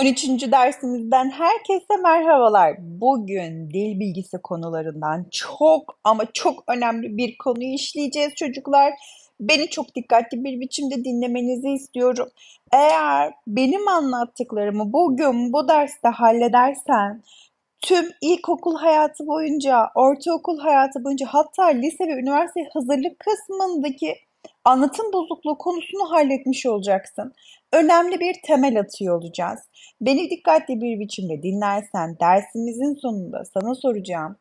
13. dersimizden herkese merhabalar. Bugün dil bilgisi konularından çok ama çok önemli bir konuyu işleyeceğiz çocuklar. Beni çok dikkatli bir biçimde dinlemenizi istiyorum. Eğer benim anlattıklarımı bugün bu derste halledersen tüm ilkokul hayatı boyunca, ortaokul hayatı boyunca hatta lise ve üniversite hazırlık kısmındaki anlatım bozukluğu konusunu halletmiş olacaksın önemli bir temel atıyor olacağız. Beni dikkatli bir biçimde dinlersen dersimizin sonunda sana soracağım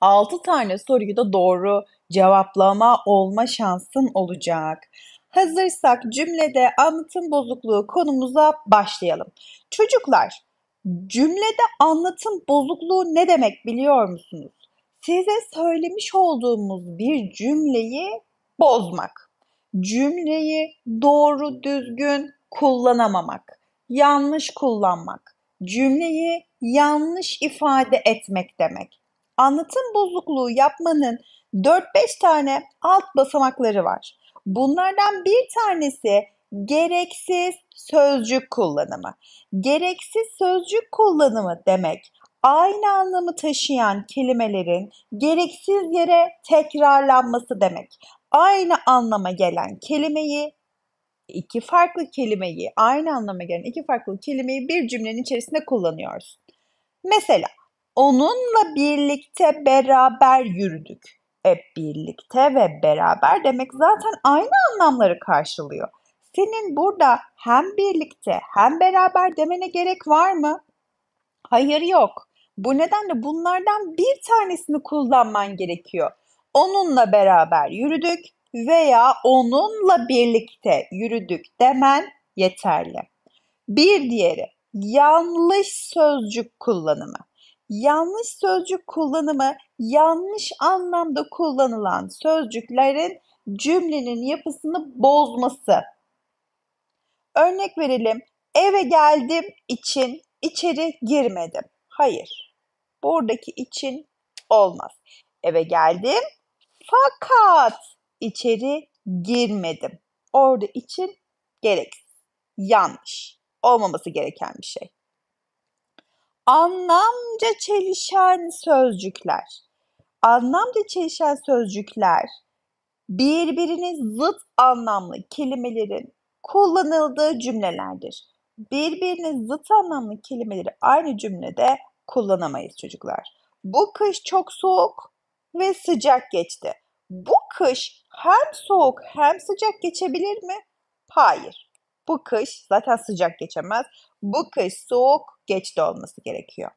6 tane soruyu da doğru cevaplama olma şansın olacak. Hazırsak cümlede anlatım bozukluğu konumuza başlayalım. Çocuklar, cümlede anlatım bozukluğu ne demek biliyor musunuz? Size söylemiş olduğumuz bir cümleyi bozmak cümleyi doğru düzgün kullanamamak, yanlış kullanmak, cümleyi yanlış ifade etmek demek. Anlatım bozukluğu yapmanın 4-5 tane alt basamakları var. Bunlardan bir tanesi gereksiz sözcük kullanımı. Gereksiz sözcük kullanımı demek aynı anlamı taşıyan kelimelerin gereksiz yere tekrarlanması demek aynı anlama gelen kelimeyi iki farklı kelimeyi, aynı anlama gelen iki farklı kelimeyi bir cümlenin içerisinde kullanıyoruz. Mesela onunla birlikte beraber yürüdük. E birlikte ve beraber demek zaten aynı anlamları karşılıyor. Senin burada hem birlikte hem beraber demene gerek var mı? Hayır yok. Bu nedenle bunlardan bir tanesini kullanman gerekiyor onunla beraber yürüdük veya onunla birlikte yürüdük demen yeterli. Bir diğeri yanlış sözcük kullanımı. Yanlış sözcük kullanımı yanlış anlamda kullanılan sözcüklerin cümlenin yapısını bozması. Örnek verelim. Eve geldim için içeri girmedim. Hayır. Buradaki için olmaz. Eve geldim fakat içeri girmedim. Orada için gerek. Yanlış. Olmaması gereken bir şey. Anlamca çelişen sözcükler. Anlamca çelişen sözcükler birbirine zıt anlamlı kelimelerin kullanıldığı cümlelerdir. Birbirine zıt anlamlı kelimeleri aynı cümlede kullanamayız çocuklar. Bu kış çok soğuk, ve sıcak geçti. Bu kış hem soğuk hem sıcak geçebilir mi? Hayır. Bu kış zaten sıcak geçemez. Bu kış soğuk geçti olması gerekiyor.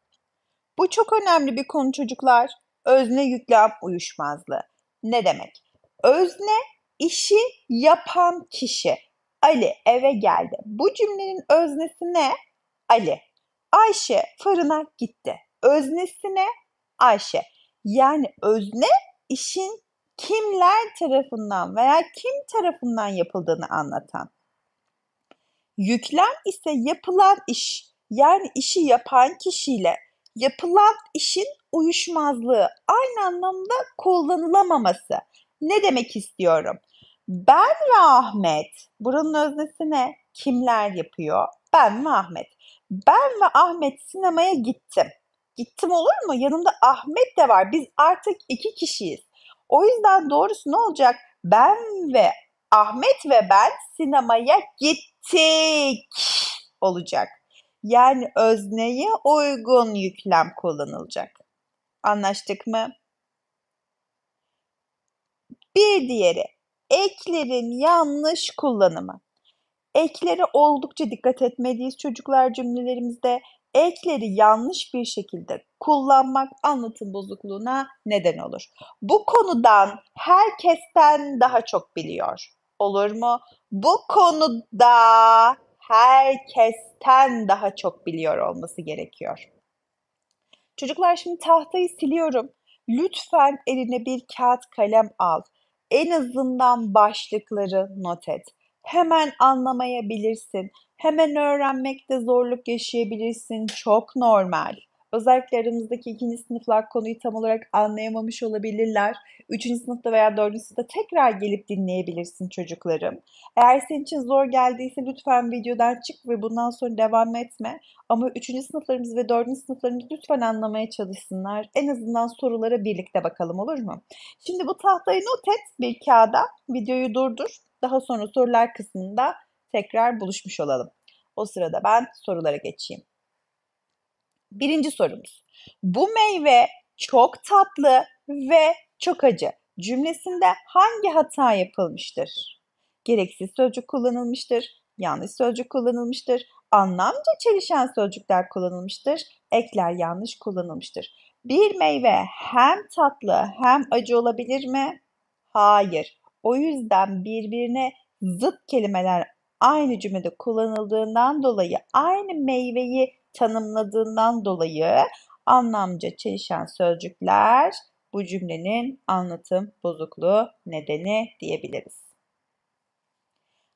Bu çok önemli bir konu çocuklar. Özne yüklem uyuşmazlığı. Ne demek? Özne işi yapan kişi. Ali eve geldi. Bu cümlenin öznesi ne? Ali. Ayşe fırına gitti. Öznesi ne? Ayşe. Yani özne işin kimler tarafından veya kim tarafından yapıldığını anlatan. Yüklem ise yapılan iş yani işi yapan kişiyle yapılan işin uyuşmazlığı aynı anlamda kullanılamaması. Ne demek istiyorum? Ben ve Ahmet, buranın öznesi ne? Kimler yapıyor? Ben ve Ahmet. Ben ve Ahmet sinemaya gittim. Gittim olur mu? Yanımda Ahmet de var. Biz artık iki kişiyiz. O yüzden doğrusu ne olacak? Ben ve Ahmet ve ben sinemaya gittik olacak. Yani özneye uygun yüklem kullanılacak. Anlaştık mı? Bir diğeri eklerin yanlış kullanımı. Eklere oldukça dikkat etmeliyiz çocuklar cümlelerimizde ekleri yanlış bir şekilde kullanmak anlatım bozukluğuna neden olur. Bu konudan herkesten daha çok biliyor. Olur mu? Bu konuda herkesten daha çok biliyor olması gerekiyor. Çocuklar şimdi tahtayı siliyorum. Lütfen eline bir kağıt kalem al. En azından başlıkları not et. Hemen anlamayabilirsin. Hemen öğrenmekte zorluk yaşayabilirsin. Çok normal. Özellikle aramızdaki ikinci sınıflar konuyu tam olarak anlayamamış olabilirler. Üçüncü sınıfta veya dördüncü sınıfta tekrar gelip dinleyebilirsin çocuklarım. Eğer senin için zor geldiyse lütfen videodan çık ve bundan sonra devam etme. Ama üçüncü sınıflarımız ve dördüncü sınıflarımız lütfen anlamaya çalışsınlar. En azından sorulara birlikte bakalım olur mu? Şimdi bu tahtayı not et bir kağıda. Videoyu durdur. Daha sonra sorular kısmında tekrar buluşmuş olalım. O sırada ben sorulara geçeyim. Birinci sorumuz. Bu meyve çok tatlı ve çok acı cümlesinde hangi hata yapılmıştır? Gereksiz sözcük kullanılmıştır, yanlış sözcük kullanılmıştır, anlamca çelişen sözcükler kullanılmıştır, ekler yanlış kullanılmıştır. Bir meyve hem tatlı hem acı olabilir mi? Hayır. O yüzden birbirine zıt kelimeler aynı cümlede kullanıldığından dolayı, aynı meyveyi tanımladığından dolayı anlamca çelişen sözcükler bu cümlenin anlatım bozukluğu nedeni diyebiliriz.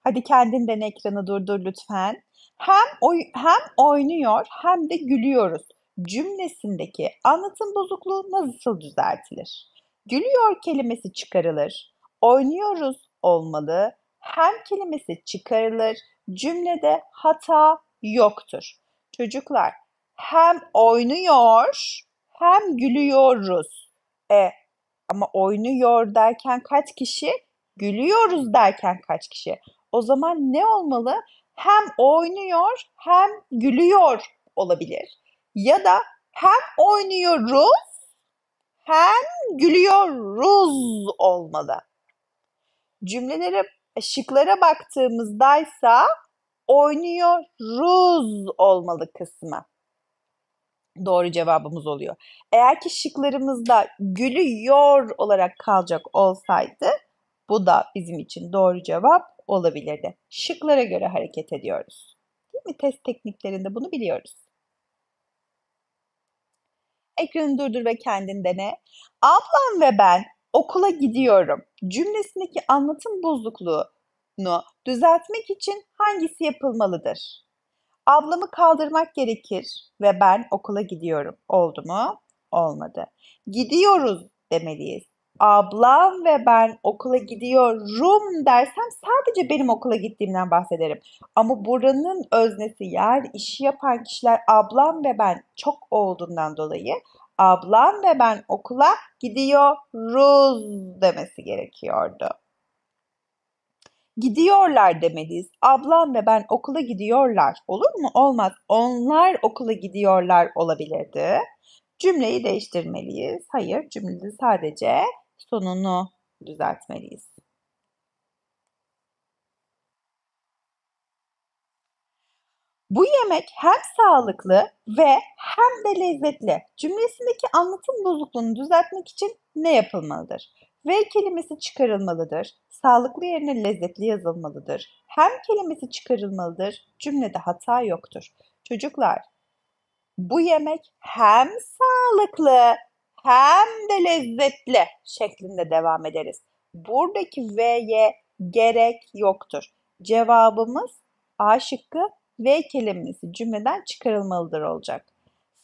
Hadi kendin de ekranı durdur lütfen. Hem oy hem oynuyor hem de gülüyoruz. Cümlesindeki anlatım bozukluğu nasıl düzeltilir? Gülüyor kelimesi çıkarılır oynuyoruz olmalı. Hem kelimesi çıkarılır, cümlede hata yoktur. Çocuklar hem oynuyor hem gülüyoruz. E ama oynuyor derken kaç kişi? Gülüyoruz derken kaç kişi? O zaman ne olmalı? Hem oynuyor hem gülüyor olabilir. Ya da hem oynuyoruz hem gülüyoruz olmalı. Cümlelere, şıklara baktığımızdaysa oynuyoruz olmalı kısmı. Doğru cevabımız oluyor. Eğer ki şıklarımızda gülüyor olarak kalacak olsaydı bu da bizim için doğru cevap olabilirdi. Şıklara göre hareket ediyoruz. Değil mi? Test tekniklerinde bunu biliyoruz. Ekranı durdur ve kendin dene. Ablam ve ben okula gidiyorum cümlesindeki anlatım bozukluğunu düzeltmek için hangisi yapılmalıdır? Ablamı kaldırmak gerekir ve ben okula gidiyorum. Oldu mu? Olmadı. Gidiyoruz demeliyiz. Ablam ve ben okula gidiyorum dersem sadece benim okula gittiğimden bahsederim. Ama buranın öznesi yer, işi yapan kişiler ablam ve ben çok olduğundan dolayı ablam ve ben okula gidiyoruz demesi gerekiyordu. Gidiyorlar demeliyiz. Ablam ve ben okula gidiyorlar. Olur mu? Olmaz. Onlar okula gidiyorlar olabilirdi. Cümleyi değiştirmeliyiz. Hayır, cümlede sadece sonunu düzeltmeliyiz. Bu yemek hem sağlıklı ve hem de lezzetli. Cümlesindeki anlatım bozukluğunu düzeltmek için ne yapılmalıdır? Ve kelimesi çıkarılmalıdır. Sağlıklı yerine lezzetli yazılmalıdır. Hem kelimesi çıkarılmalıdır. Cümlede hata yoktur. Çocuklar, bu yemek hem sağlıklı hem de lezzetli şeklinde devam ederiz. Buradaki V'ye gerek yoktur. Cevabımız A şıkkı ve kelimesi cümleden çıkarılmalıdır olacak.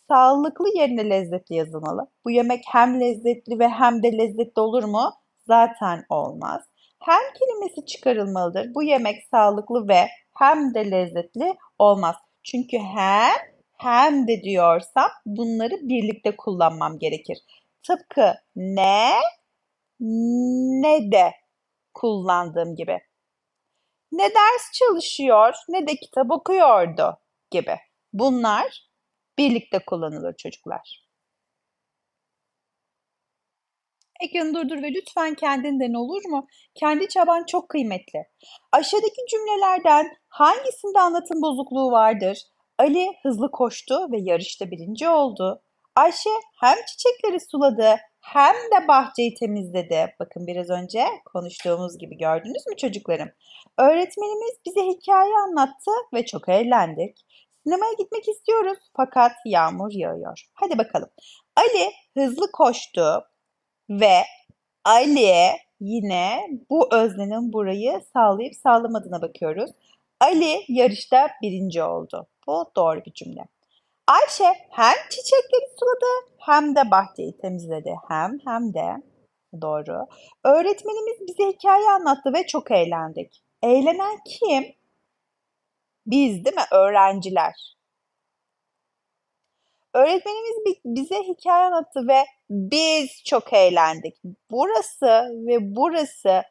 Sağlıklı yerine lezzetli yazılmalı. Bu yemek hem lezzetli ve hem de lezzetli olur mu? Zaten olmaz. Hem kelimesi çıkarılmalıdır. Bu yemek sağlıklı ve hem de lezzetli olmaz. Çünkü hem hem de diyorsam bunları birlikte kullanmam gerekir. Tıpkı ne ne de kullandığım gibi ne ders çalışıyor ne de kitap okuyordu gibi. Bunlar birlikte kullanılır çocuklar. Ekranı durdur ve lütfen kendinden olur mu? Kendi çaban çok kıymetli. Aşağıdaki cümlelerden hangisinde anlatım bozukluğu vardır? Ali hızlı koştu ve yarışta birinci oldu. Ayşe hem çiçekleri suladı hem de bahçeyi temizledi. Bakın biraz önce konuştuğumuz gibi gördünüz mü çocuklarım? Öğretmenimiz bize hikaye anlattı ve çok eğlendik. Sinemaya gitmek istiyoruz fakat yağmur yağıyor. Hadi bakalım. Ali hızlı koştu ve Ali yine bu öznenin burayı sağlayıp sağlamadığına bakıyoruz. Ali yarışta birinci oldu. Bu doğru bir cümle. Ayşe hem çiçekleri suladı hem de bahçeyi temizledi. Hem hem de doğru. Öğretmenimiz bize hikaye anlattı ve çok eğlendik. Eğlenen kim? Biz değil mi? Öğrenciler. Öğretmenimiz bize hikaye anlattı ve biz çok eğlendik. Burası ve burası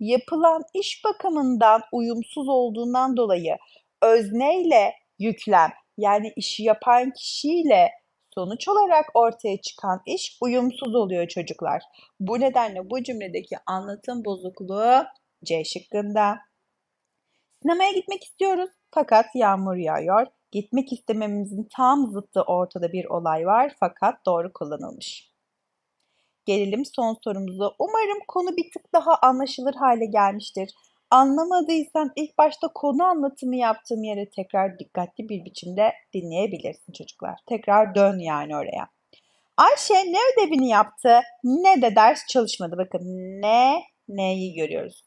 yapılan iş bakımından uyumsuz olduğundan dolayı özneyle yüklem yani işi yapan kişiyle sonuç olarak ortaya çıkan iş uyumsuz oluyor çocuklar. Bu nedenle bu cümledeki anlatım bozukluğu C şıkkında. Sinemaya gitmek istiyoruz fakat yağmur yağıyor. Gitmek istememizin tam zıttı ortada bir olay var fakat doğru kullanılmış. Gelelim son sorumuza. Umarım konu bir tık daha anlaşılır hale gelmiştir. Anlamadıysan ilk başta konu anlatımı yaptığım yere tekrar dikkatli bir biçimde dinleyebilirsin çocuklar. Tekrar dön yani oraya. Ayşe ne ödevini yaptı ne de ders çalışmadı. Bakın ne neyi görüyoruz.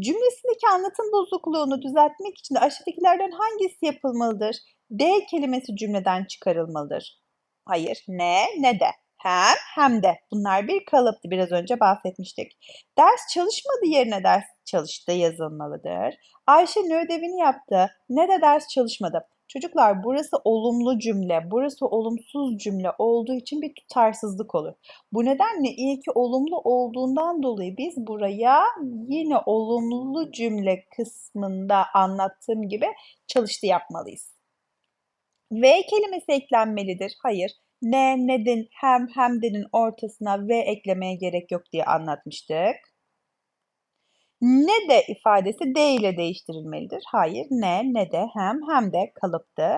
Cümlesindeki anlatım bozukluğunu düzeltmek için de aşağıdakilerden hangisi yapılmalıdır? D kelimesi cümleden çıkarılmalıdır. Hayır ne ne de hem hem de bunlar bir kalıptı biraz önce bahsetmiştik. Ders çalışmadı yerine ders çalıştı yazılmalıdır. Ayşe ne ödevini yaptı ne de ders çalışmadı. Çocuklar burası olumlu cümle, burası olumsuz cümle olduğu için bir tutarsızlık olur. Bu nedenle iyi ki olumlu olduğundan dolayı biz buraya yine olumlu cümle kısmında anlattığım gibi çalıştı yapmalıyız. V kelimesi eklenmelidir. Hayır. Ne, nedin, hem, hemdenin ortasına V eklemeye gerek yok diye anlatmıştık. Ne de ifadesi de ile değiştirilmelidir. Hayır ne ne de hem hem de kalıptı.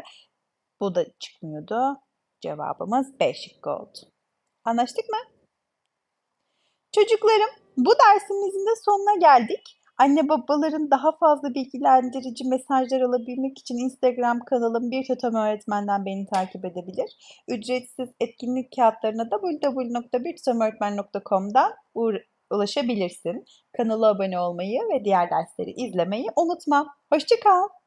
Bu da çıkmıyordu. Cevabımız B şıkkı oldu. Anlaştık mı? Çocuklarım bu dersimizin de sonuna geldik. Anne babaların daha fazla bilgilendirici mesajlar alabilmek için Instagram kanalım Bir Tutam Öğretmen'den beni takip edebilir. Ücretsiz etkinlik kağıtlarına da www.birtutamöğretmen.com'dan ulaşabilirsin. Kanala abone olmayı ve diğer dersleri izlemeyi unutma. Hoşçakal.